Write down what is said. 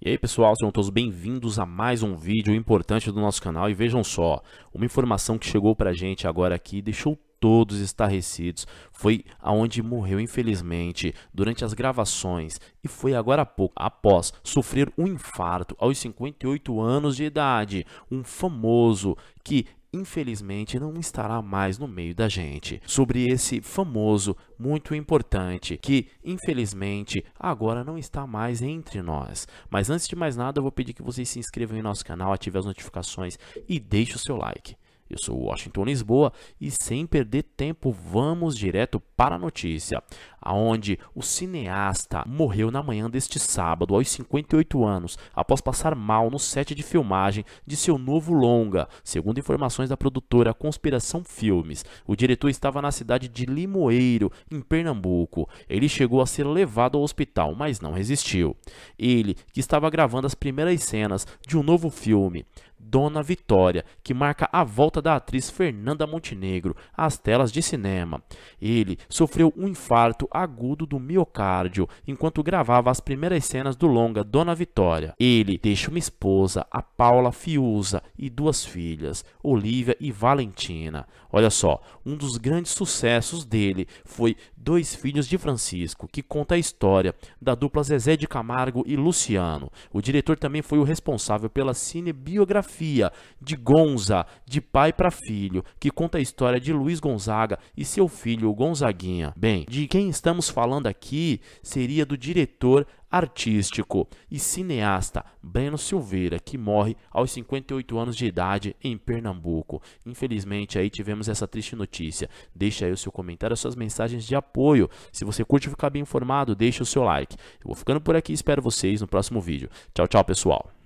E aí pessoal, sejam todos bem-vindos a mais um vídeo importante do nosso canal e vejam só, uma informação que chegou pra gente agora aqui deixou todos estarrecidos, foi aonde morreu infelizmente durante as gravações e foi agora há pouco, após sofrer um infarto aos 58 anos de idade, um famoso que infelizmente não estará mais no meio da gente, sobre esse famoso, muito importante, que infelizmente agora não está mais entre nós. Mas antes de mais nada, eu vou pedir que vocês se inscrevam em nosso canal, ativem as notificações e deixem o seu like. Eu sou Washington Lisboa e sem perder tempo vamos direto para a notícia, aonde o cineasta morreu na manhã deste sábado aos 58 anos, após passar mal no set de filmagem de seu novo longa, segundo informações da produtora Conspiração Filmes. O diretor estava na cidade de Limoeiro, em Pernambuco. Ele chegou a ser levado ao hospital, mas não resistiu. Ele, que estava gravando as primeiras cenas de um novo filme, Dona Vitória, que marca a volta da atriz Fernanda Montenegro às telas de cinema. Ele sofreu um infarto agudo do miocárdio enquanto gravava as primeiras cenas do longa Dona Vitória. Ele deixa uma esposa, a Paula Fiuza, e duas filhas, Olivia e Valentina. Olha só, um dos grandes sucessos dele foi Dois Filhos de Francisco, que conta a história da dupla Zezé de Camargo e Luciano. O diretor também foi o responsável pela cinebiografia biografia de Gonza, de pai para filho, que conta a história de Luiz Gonzaga e seu filho Gonzaguinha. Bem, de quem estamos falando aqui seria do diretor artístico e cineasta Breno Silveira, que morre aos 58 anos de idade em Pernambuco. Infelizmente aí tivemos essa triste notícia. Deixa aí o seu comentário, as suas mensagens de apoio. Se você curte ficar bem informado, deixa o seu like. Eu vou ficando por aqui, espero vocês no próximo vídeo. Tchau, tchau, pessoal.